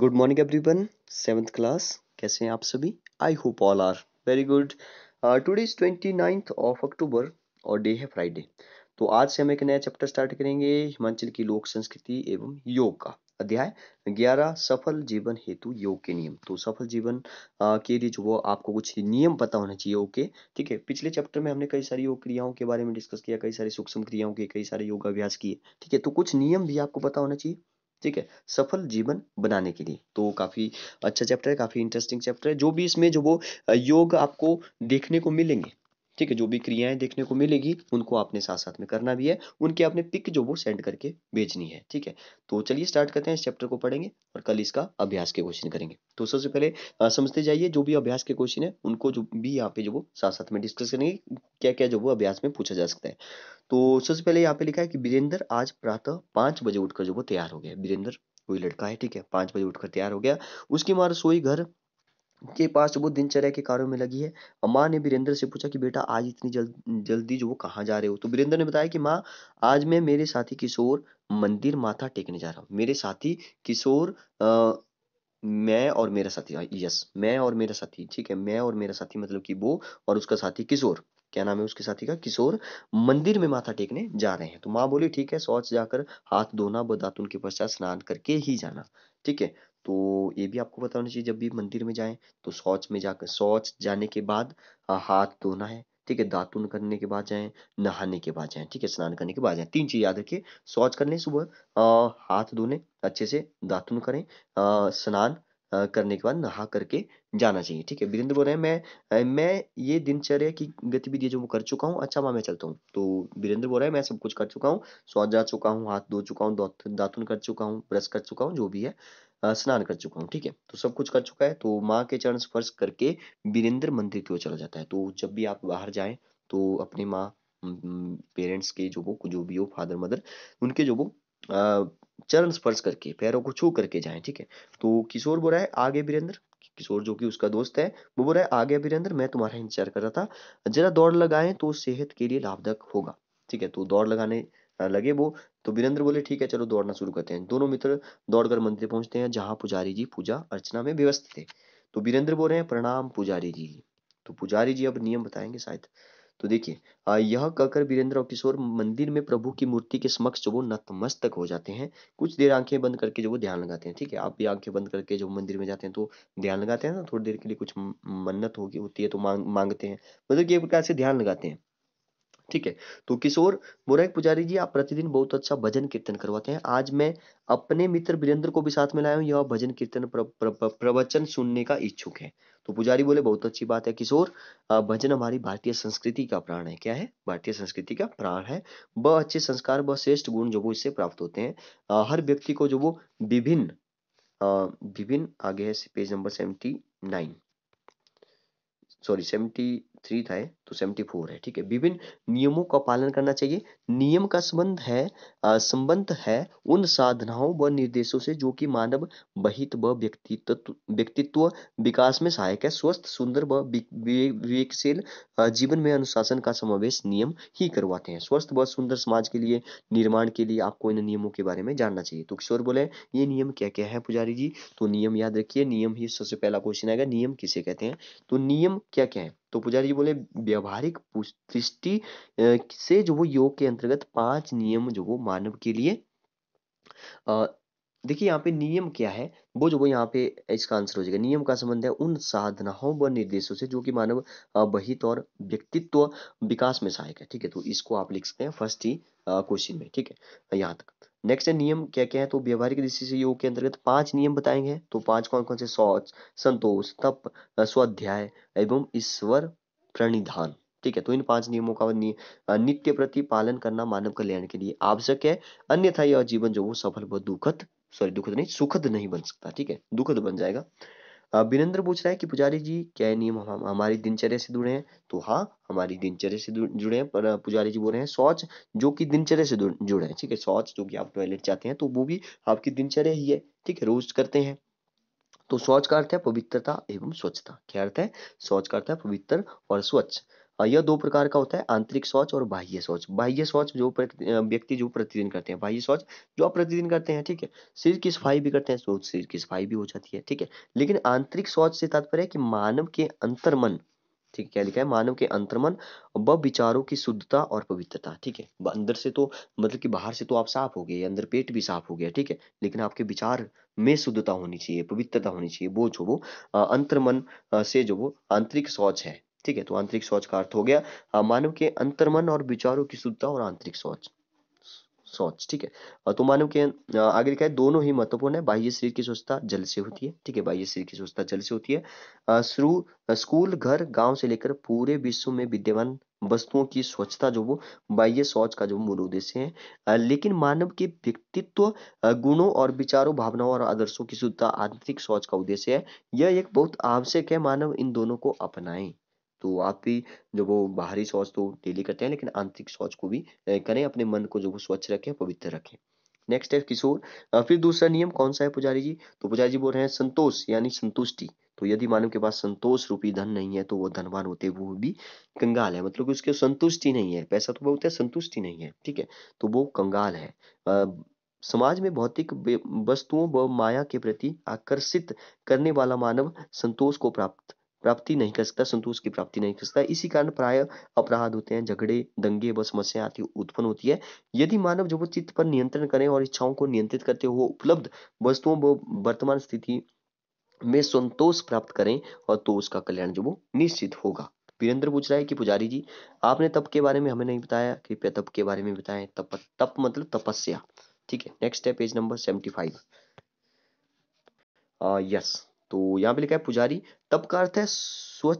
Good morning everyone seventh class कैसे हैं आप सभी I hope all are very good today is twenty ninth of October और day है फ्राइडे तो आज से हम एक नया चैप्टर स्टार्ट करेंगे हिमाचल की लोक संस्कृति एवं योग का अध्याय ग्यारह सफल जीवन हेतु योग के नियम तो सफल जीवन आ, uh, के लिए जो वो आपको कुछ नियम पता होना चाहिए ओके ठीक है पिछले चैप्टर में हमने कई सारी योग क्रियाओं के बारे में डिस्कस किया कई सारी सूक्ष्म क्रियाओं के कई सारे योगाभ्यास किए ठीक है तो कुछ नियम भी आपको पता होना चाहिए ठीक है सफल जीवन बनाने के लिए तो काफ़ी अच्छा चैप्टर है काफ़ी इंटरेस्टिंग चैप्टर है जो भी इसमें जो वो योग आपको देखने को मिलेंगे ठीक है जो भी क्रियाएं देखने को मिलेगी उनको आपने साथ साथ में करना भी है उनके आपने पिक जो वो सेंड करके भेजनी है ठीक है तो चलिए स्टार्ट करते हैं इस चैप्टर को पढ़ेंगे और कल इसका अभ्यास के क्वेश्चन करेंगे तो सबसे पहले समझते जाइए जो भी अभ्यास के क्वेश्चन है उनको जो भी यहाँ पे जो वो साथ साथ में डिस्कस करेंगे क्या क्या जो वो अभ्यास में पूछा जा सकता है तो सबसे पहले यहाँ पे लिखा है कि वीरेंद्र आज प्रातः पांच बजे उठकर जो वो तैयार हो गया वीरेंद्र कोई लड़का है ठीक है पांच बजे उठकर तैयार हो गया उसकी मार सोई घर के पास वो दिनचर्या के कार्यों में लगी है और माँ ने वीरेंद्र से पूछा कि बेटा आज इतनी जल, जल्दी जो वो कहाँ जा रहे हो तो वीरेंद्र ने बताया कि माँ आज मैं मेरे साथी किशोर मंदिर माथा टेकने जा रहा हूँ मेरे साथी किशोर मैं और मेरा साथी यस मैं और मेरा साथी ठीक है मैं और मेरा साथी मतलब कि वो और उसका साथी किशोर क्या नाम है उसके साथी का किशोर मंदिर में माथा टेकने जा रहे हैं तो माँ बोली ठीक है शौच जाकर हाथ धोना बदातुन दातुन के पश्चात स्नान करके ही जाना ठीक है तो ये भी आपको बताना होना चाहिए जब भी मंदिर में जाएं तो शौच में जाकर शौच जाने के बाद हाथ धोना है ठीक है दातुन करने के बाद जाएं नहाने के बाद जाएं ठीक है स्नान करने के बाद जाएं तीन चीज़ याद रखिए शौच कर सुबह हाथ धोने अच्छे से दातुन करें स्नान करने के बाद नहा करके जाना चाहिए ठीक है वीरेंद्र बोल रहे हैं मैं मैं ये दिनचर्या की गतिविधि जो कर चुका हूँ अच्छा मैं चलता हूँ तो वीरेंद्र बोल रहे हैं मैं सब कुछ कर चुका हूँ शौच जा चुका हूँ हाथ धो चुका हूँ दातुन कर चुका हूँ ब्रश कर चुका हूँ जो भी है स्नान कर चुका हूँ ठीक है तो सब कुछ कर चुका है तो माँ के चरण स्पर्श करके वीरेंद्र मंदिर की ओर चला जाता है तो जब भी आप बाहर जाए तो अपने माँ पेरेंट्स के जो वो जो भी हो फादर मदर उनके जो वो चरण स्पर्श करके पैरों को छू करके जाए ठीक है तो किशोर बोल रहा है आगे वीरेंद्र किशोर जो कि उसका दोस्त है वो बोल रहा है आगे वीरेंद्र मैं तुम्हारा इंतजार कर रहा था जरा दौड़ लगाए तो सेहत के लिए लाभदायक होगा ठीक है तो दौड़ लगाने लगे वो तो वीरेंद्र बोले ठीक है चलो दौड़ना शुरू करते हैं दोनों मित्र दौड़कर मंदिर पहुंचते हैं जहां पुजारी जी पूजा अर्चना में व्यवस्थ थे तो वीरेंद्र बोल रहे हैं प्रणाम पुजारी जी तो पुजारी जी अब नियम बताएंगे शायद तो देखिए यह कहकर वीरेंद्र और किशोर मंदिर में प्रभु की मूर्ति के समक्ष जो वो नतमस्तक हो जाते हैं कुछ देर आंखें बंद करके जो वो ध्यान लगाते हैं ठीक है आप भी आंखें बंद करके जो मंदिर में जाते हैं तो ध्यान लगाते हैं ना थोड़ी देर के लिए कुछ मन्नत होगी होती है तो मांग मांगते हैं मतलब कि एक प्रकार से ध्यान लगाते हैं ठीक है तो किशोर मोरक पुजारी जी आप प्रतिदिन बहुत अच्छा भजन कीर्तन करवाते हैं आज मैं अपने मित्र वीरेंद्र को भी साथ में लाया हूँ यह भजन कीर्तन प्रवचन सुनने का इच्छुक है तो पुजारी बोले बहुत अच्छी बात है किशोर भजन हमारी भारतीय संस्कृति का प्राण है क्या है भारतीय संस्कृति का प्राण है वह अच्छे संस्कार व श्रेष्ठ गुण जो वो इससे प्राप्त होते हैं हर व्यक्ति को जो वो विभिन्न विभिन्न आगे है page number seventy nine sorry seventy three था तो सेवेंटी फोर है ठीक है विभिन्न नियमों का पालन करना चाहिए नियम का संबंध है संबंध है उन साधनाओं व निर्देशों से जो कि मानव बहित व व्यक्तित्व व्यक्तित्व विकास में सहायक है स्वस्थ सुंदर व विवेकशील जीवन में अनुशासन का समावेश नियम ही करवाते हैं स्वस्थ व सुंदर समाज के लिए निर्माण के लिए आपको इन नियमों के बारे में जानना चाहिए तो किशोर बोले ये नियम क्या क्या है पुजारी जी तो नियम याद रखिए नियम ही सबसे पहला क्वेश्चन आएगा नियम किसे कहते हैं तो नियम क्या क्या है तो पुजारी जी बोले व्यवहारिक दृष्टि से जो वो योग के अंतर्गत पांच नियम जो वो मानव के लिए देखिए यहाँ पे नियम क्या है वो जो वो यहाँ पे इसका आंसर हो जाएगा नियम का संबंध है उन साधनाओं व निर्देशों से जो कि मानव बहित और व्यक्तित्व विकास में सहायक है ठीक है तो इसको आप लिख सकते हैं फर्स्ट ही क्वेश्चन में ठीक है यहाँ तक नेक्स्ट है नियम क्या क्या है तो व्यवहारिक दृष्टि से योग के अंतर्गत पांच नियम बताएंगे तो पांच कौन कौन से शौच संतोष तप स्वाध्याय एवं ईश्वर प्रणिधान ठीक है तो इन पांच नियमों का नि, नित्य प्रति पालन करना मानव कल्याण के लिए आवश्यक है अन्यथा यह जीवन जो वो सफल व दुखद सॉरी दुखद नहीं सुखद नहीं बन सकता ठीक है दुखद बन जाएगा विनेन्द्र पूछ रहा है कि पुजारी जी क्या है नियम हम हमारी दिनचर्या से जुड़े हैं तो हाँ हमारी दिनचर्या से जुड़े हैं पर पुजारी जी बोल रहे हैं शौच जो कि दिनचर्या से जुड़े हैं ठीक है शौच जो कि आप टॉयलेट जाते हैं तो वो भी आपकी दिनचर्या ही है ठीक है रोज करते हैं तो शौच का अर्थ है पवित्रता एवं स्वच्छता क्या अर्थ है शौच का अर्थ है पवित्र और स्वच्छ यह दो प्रकार का होता है आंतरिक शौच और बाह्य शौच बाह्य शौच जो व्यक्ति जो प्रतिदिन करते हैं बाह्य शौच जो आप प्रतिदिन करते हैं ठीक है शरीर की सफाई भी करते हैं तो सिर की सफाई भी हो जाती है ठीक है लेकिन आंतरिक शौच से तात्पर्य कि मानव के अंतर्मन ठीक है क्या लिखा है मानव के अंतर्मन व विचारों की शुद्धता और पवित्रता ठीक है अंदर से तो मतलब कि बाहर से तो आप साफ हो गए अंदर पेट भी साफ हो गया ठीक है लेकिन आपके विचार में शुद्धता होनी चाहिए पवित्रता होनी चाहिए वो जो वो अंतर्मन से जो वो आंतरिक शौच है ठीक है तो आंतरिक सोच का अर्थ हो गया मानव के अंतर्मन और विचारों की शुद्धता और आंतरिक सोच सोच ठीक है तो मानव के आगे लिखा है दोनों ही महत्वपूर्ण है बाह्य शरीर की स्वच्छता जल से होती है ठीक है बाह्य शरीर की स्वच्छता जल से होती है शुरू स्कूल घर गांव से लेकर पूरे विश्व में विद्यमान वस्तुओं की स्वच्छता जो वो बाह्य सोच का जो मूल उद्देश्य है लेकिन मानव के व्यक्तित्व गुणों और विचारों भावनाओं और आदर्शों की शुद्धता आंतरिक सोच का उद्देश्य है यह एक बहुत आवश्यक है मानव इन दोनों को अपनाएं तो आप भी जो वो बाहरी शौच तो डेली करते हैं लेकिन आंतरिक शौच को भी करें अपने मन को जो वो स्वच्छ रखें पवित्र रखें नेक्स्ट है किशोर फिर दूसरा नियम कौन सा है पुजारी जी तो पुजारी जी बोल रहे हैं संतोष यानी संतुष्टि तो यदि मानव के पास संतोष रूपी धन नहीं है तो वो धनवान होते वो भी कंगाल है मतलब कि उसके संतुष्टि नहीं है पैसा तो बहुत है संतुष्टि नहीं है ठीक है तो वो कंगाल है आ, समाज में भौतिक वस्तुओं व माया के प्रति आकर्षित करने वाला मानव संतोष को प्राप्त प्राप्ति नहीं कर सकता संतोष की प्राप्ति नहीं कर सकता इसी कारण प्राय अपराध होते हैं झगड़े दंगे व समस्या आती उत्पन्न होती है यदि मानव जब चित्त पर नियंत्रण करें और इच्छाओं को नियंत्रित करते हुए उपलब्ध वस्तुओं व वर्तमान स्थिति में संतोष प्राप्त करें और तो उसका कल्याण जो वो निश्चित होगा वीरेंद्र पूछ रहा है कि पुजारी जी आपने तप के बारे में हमें नहीं बताया कृपया तप के बारे में बताएं तप तप मतलब तपस्या ठीक है नेक्स्ट है page number seventy five yes तो यहाँ पे लिखा है पुजारी तब का अर्थ है स्व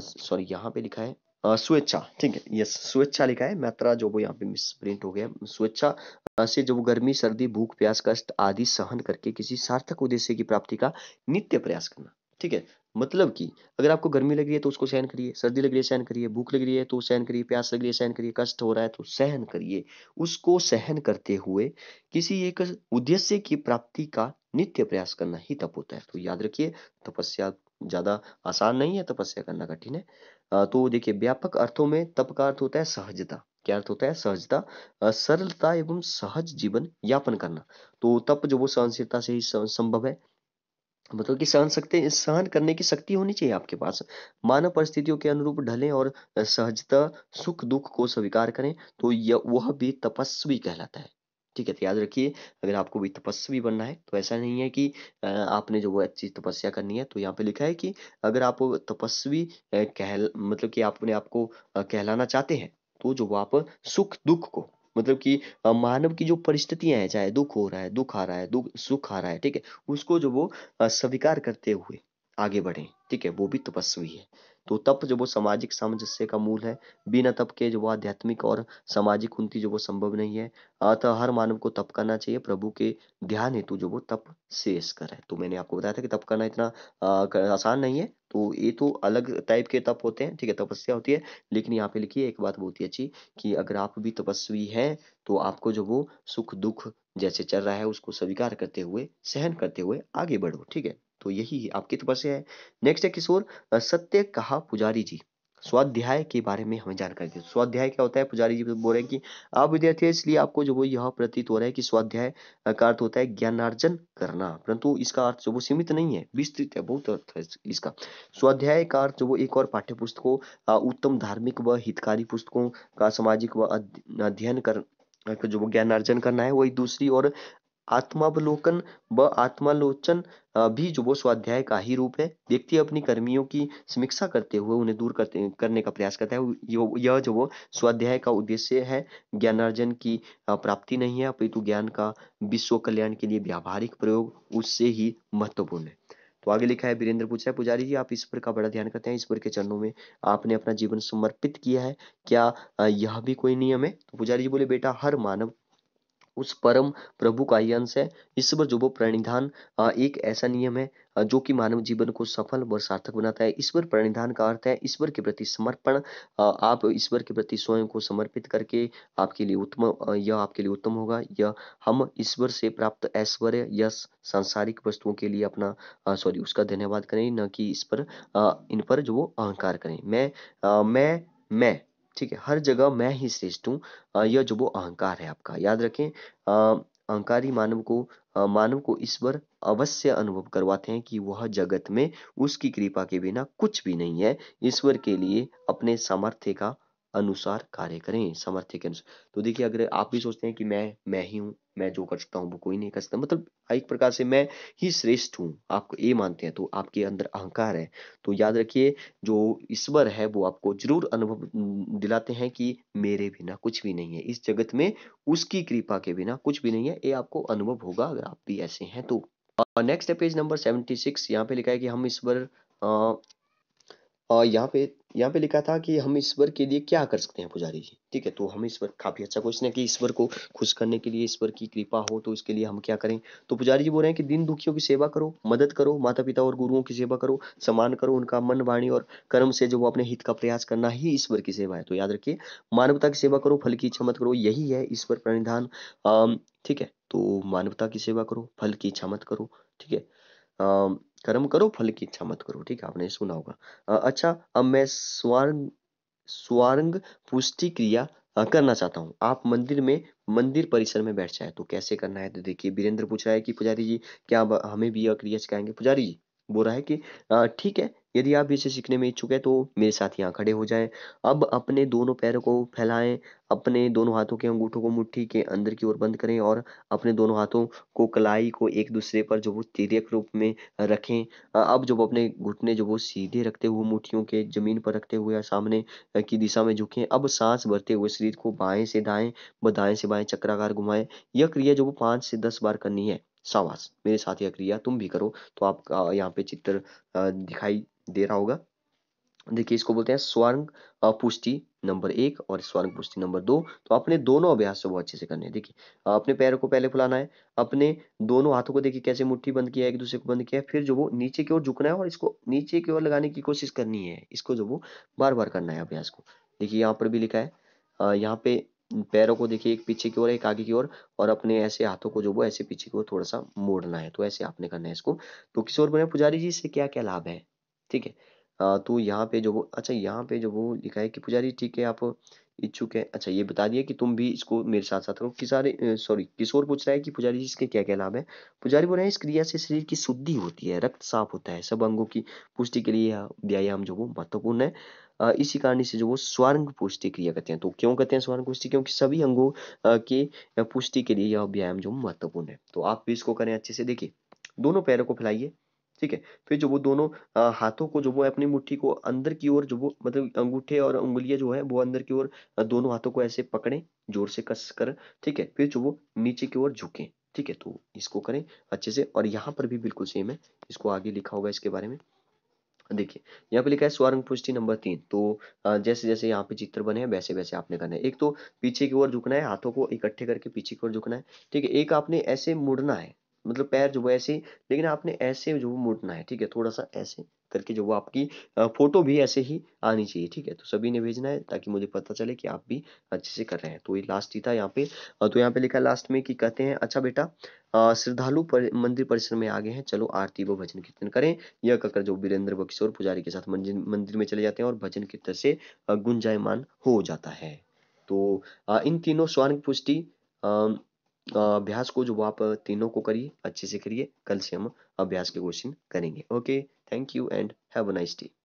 सॉरी यहाँ पे लिखा है स्वेच्छा ठीक है यस स्वेच्छा लिखा है मैत्रा जो वो यहाँ पे मिस प्रिंट हो गया स्वेच्छा से जो गर्मी सर्दी भूख प्यास कष्ट आदि सहन करके किसी सार्थक उद्देश्य की प्राप्ति का नित्य प्रयास करना ठीक है मतलब कि अगर आपको गर्मी लग रही है तो उसको सहन करिए सर्दी लग रही है सहन करिए भूख लग रही है तो सहन करिए प्यास लग रही है सहन करिए कष्ट हो रहा है तो सहन करिए उसको सहन करते हुए किसी एक उद्देश्य की प्राप्ति का नित्य प्रयास करना ही तप होता है तो याद रखिए तपस्या ज़्यादा आसान नहीं है तपस्या करना कठिन है तो देखिए व्यापक अर्थों में तप का अर्थ होता है सहजता क्या अर्थ होता है सहजता सरलता एवं सहज जीवन यापन करना तो तप जो वो सहनशीलता से ही संभव है मतलब कि सहन सकते सहन करने की शक्ति होनी चाहिए आपके पास मानव परिस्थितियों के अनुरूप ढलें और सहजता सुख दुख को स्वीकार करें तो यह वह भी तपस्वी कहलाता है ठीक है तो याद रखिए अगर आपको भी तपस्वी बनना है तो ऐसा नहीं है कि आपने जो वो अच्छी तपस्या करनी है तो यहाँ पे लिखा है कि अगर आप तपस्वी कहल मतलब कि आपने आपको कहलाना चाहते हैं तो जो आप सुख दुख को मतलब कि मानव की जो परिस्थितियां हैं चाहे दुख हो रहा है दुख आ रहा है दुख सुख आ रहा है ठीक है उसको जो वो स्वीकार करते हुए आगे बढ़े ठीक है वो भी तपस्वी है तो तप जो वो सामाजिक सामंजस्य का मूल है बिना तप के जो वो आध्यात्मिक और सामाजिक उन्नति जो वो संभव नहीं है अतः हर मानव को तप करना चाहिए प्रभु के ध्यान हेतु जो वो तप शेष करे तो मैंने आपको बताया था कि तप करना इतना आसान नहीं है तो ये तो अलग टाइप के तप होते हैं ठीक है तपस्या होती है लेकिन यहाँ पे लिखिए एक बात बहुत ही अच्छी कि अगर आप भी तपस्वी हैं तो आपको जो वो सुख दुख जैसे चल रहा है उसको स्वीकार करते हुए सहन करते हुए आगे बढ़ो ठीक है तो यही है आपकी तरफ तो से है नेक्स्ट है किशोर सत्य कहा पुजारी जी स्वाध्याय के बारे में हमें जानकारी दी स्वाध्याय क्या होता है पुजारी जी बोल रहे हैं कि आप विद्यार्थी इसलिए आपको जो वो यह प्रतीत हो रहा है कि स्वाध्याय का अर्थ होता है ज्ञानार्जन करना परंतु इसका अर्थ जो वो सीमित नहीं है विस्तृत है बहुत अर्थ है इसका स्वाध्याय का अर्थ जो वो एक और पाठ्य पुस्तकों उत्तम धार्मिक व हितकारी पुस्तकों का सामाजिक व अध्ययन कर जो ज्ञानार्जन करना है वही दूसरी और आत्मावलोकन व आत्मालोचन भी जो वो स्वाध्याय का ही रूप है व्यक्ति अपनी कर्मियों की समीक्षा करते हुए उन्हें दूर करते करने का प्रयास करता है यह जो वो स्वाध्याय का उद्देश्य है ज्ञानार्जन की प्राप्ति नहीं है अपितु ज्ञान का विश्व कल्याण के लिए व्यावहारिक प्रयोग उससे ही महत्वपूर्ण है तो आगे लिखा है वीरेंद्र पूछा है पुजारी जी आप ईश्वर का बड़ा ध्यान करते हैं ईश्वर के चरणों में आपने अपना जीवन समर्पित किया है क्या यह भी कोई नियम है तो पुजारी जी बोले बेटा हर मानव उस परम प्रभु का ही अंश है ईश्वर जो वो प्रणिधान एक ऐसा नियम है जो कि मानव जीवन को सफल व सार्थक बनाता है ईश्वर प्रणिधान का अर्थ है ईश्वर के प्रति समर्पण आप ईश्वर के प्रति स्वयं को समर्पित करके आपके लिए उत्तम यह आपके लिए उत्तम होगा यह हम ईश्वर से प्राप्त ऐश्वर्य या सांसारिक वस्तुओं के लिए अपना सॉरी उसका धन्यवाद करें न कि इस पर इन पर जो वो अहंकार करें मैं मैं मैं ठीक है हर जगह मैं ही श्रेष्ठ हूँ यह जो वो अहंकार है आपका याद रखें अहंकारी मानव को मानव को ईश्वर अवश्य अनुभव करवाते हैं कि वह जगत में उसकी कृपा के बिना कुछ भी नहीं है ईश्वर के लिए अपने सामर्थ्य का अनुसार कार्य करें सामर्थ्य के अनुसार तो देखिए अगर आप भी सोचते हैं कि मैं मैं ही हूं मैं जो कर सकता हूं वो कोई नहीं कर सकता मतलब एक प्रकार से मैं ही श्रेष्ठ हूं आपको ये मानते हैं तो आपके अंदर अहंकार है तो याद रखिए जो ईश्वर है वो आपको जरूर अनुभव दिलाते हैं कि मेरे बिना कुछ भी नहीं है इस जगत में उसकी कृपा के बिना कुछ भी नहीं है ये आपको अनुभव होगा अगर आप भी ऐसे हैं तो नेक्स्ट है पेज नंबर सेवेंटी सिक्स यहाँ पे लिखा है कि हम ईश्वर और यहाँ पे यहाँ पे लिखा था कि हम ईश्वर के लिए क्या कर सकते हैं पुजारी जी ठीक है तो हम ईश्वर काफी अच्छा क्वेश्चन है कि ईश्वर को खुश करने के लिए ईश्वर की कृपा हो तो इसके लिए हम क्या करें तो पुजारी जी बोल रहे हैं कि दिन दुखियों की सेवा करो मदद करो माता पिता और गुरुओं की सेवा करो सम्मान करो उनका मन वाणी और कर्म से जो वो अपने हित का प्रयास करना ही ईश्वर की सेवा है तो याद रखिए मानवता की सेवा करो फल की इच्छा मत करो यही है ईश्वर प्रणिधान ठीक है तो मानवता की सेवा करो फल की इच्छा मत करो ठीक है कर्म करो फल की इच्छा मत करो ठीक है आपने सुना होगा अच्छा अब मैं स्वर्ग स्वर्ग पुष्टि क्रिया करना चाहता हूँ आप मंदिर में मंदिर परिसर में बैठ जाए तो कैसे करना है तो देखिए वीरेंद्र पूछ रहा है कि पुजारी जी क्या हमें भी यह क्रिया सिखाएंगे पुजारी जी रहा है कि ठीक है यदि आप इसे सीखने में इच्छुक है तो मेरे साथ यहाँ खड़े हो जाएं। अब अपने दोनों पैरों को फैलाएं, अपने दोनों हाथों के अंगूठों को मुट्ठी के अंदर की ओर बंद करें और अपने दोनों हाथों को कलाई को एक दूसरे पर जो वो तिरक रूप में रखें। अब जब अपने घुटने जो वो सीधे रखते हुए मुट्ठियों के जमीन पर रखते हुए या सामने की दिशा में झुकें। अब सांस भरते हुए शरीर को बाएं से दाएं व दाएं से बाएं चक्राकार घुमाएं। यह क्रिया जो वो 5 से दस बार करनी है। शाबाश मेरे साथ यह क्रिया तुम भी करो तो आप यहाँ पे चित्र दिखाई दे रहा होगा देखिए इसको बोलते हैं स्वर्ण पुष्टि नंबर एक और स्वर्ण पुष्टि नंबर दो तो अपने दोनों अभ्यास को बहुत अच्छे से करने हैं देखिए अपने पैर को पहले फुलाना है अपने दोनों हाथों को देखिए कैसे मुट्ठी बंद किया है एक दूसरे को बंद किया है फिर जो वो नीचे की ओर झुकना है और इसको नीचे की ओर लगाने की कोशिश करनी है इसको जो वो बार बार करना है अभ्यास को देखिए यहाँ पर भी लिखा है यहाँ पे पैरों को देखिए एक पीछे की ओर एक आगे की ओर और अपने ऐसे हाथों को जो वो ऐसे पीछे की ओर थोड़ा सा मोड़ना है तो ऐसे आपने करना है इसको तो किशोर बने पुजारी जी इससे क्या क्या लाभ है ठीक है तो यहाँ पे जो वो अच्छा यहाँ पे जो वो लिखा है कि पुजारी ठीक है आप इच्छुक है अच्छा ये बता दिया कि तुम भी इसको मेरे साथ साथ करो किसारे सॉरी किशोर पूछ रहा है कि पुजारी जी इसके क्या क्या लाभ है पुजारी बोल रहे हैं इस क्रिया से शरीर की शुद्धि होती है रक्त साफ होता है सब अंगों की पुष्टि के लिए व्यायाम जो वो महत्वपूर्ण है इसी कारण से जो वो स्वर्ग पुष्टि क्रिया कहते हैं तो क्यों कहते हैं स्वर्ग पुष्टि क्योंकि सभी अंगों के पुष्टि के लिए यह व्यायाम जो महत्वपूर्ण है तो आप भी इसको करें अच्छे से देखिए दोनों पैरों को फैलाइए ठीक है फिर जो वो दोनों आ, हाथों को जो वो अपनी मुट्ठी को अंदर की ओर जो वो मतलब अंगूठे और उंगलियां जो है वो अंदर की ओर दोनों हाथों को ऐसे पकड़ें जोर से कस कर ठीक है फिर जो वो नीचे की ओर झुके ठीक है तो इसको करें अच्छे से और यहाँ पर भी बिल्कुल सेम है इसको आगे लिखा होगा इसके बारे में देखिए यहाँ पे लिखा है स्वर्ण पुष्टि नंबर तीन तो जैसे जैसे यहाँ पे चित्र बने हैं वैसे वैसे आपने करना है एक तो पीछे की ओर झुकना है हाथों को इकट्ठे करके पीछे की ओर झुकना है ठीक है एक आपने ऐसे मुड़ना है मतलब पैर जो वैसे लेकिन आपने ऐसे जो मुड़ना है ठीक है थोड़ा सा ऐसे करके जो वो आपकी फोटो भी ऐसे ही आनी चाहिए ठीक है तो सभी ने भेजना है ताकि मुझे पता चले कि आप भी अच्छे से कर रहे हैं तो ये लास्ट ही था यहाँ पे तो यहाँ पे लिखा लास्ट में कि कहते हैं अच्छा बेटा श्रद्धालु पर, मंदिर परिसर में आ गए हैं चलो आरती व भजन कीर्तन करें यह कहकर जो वीरेंद्र व किशोर पुजारी के साथ मंदिर में चले जाते हैं और भजन कीर्तन से गुंजायमान हो जाता है तो इन तीनों स्वर्ण की पुष्टि अभ्यास को जो आप तीनों को करिए अच्छे से करिए कल से हम अभ्यास के क्वेश्चन करेंगे okay thank you and have a nice day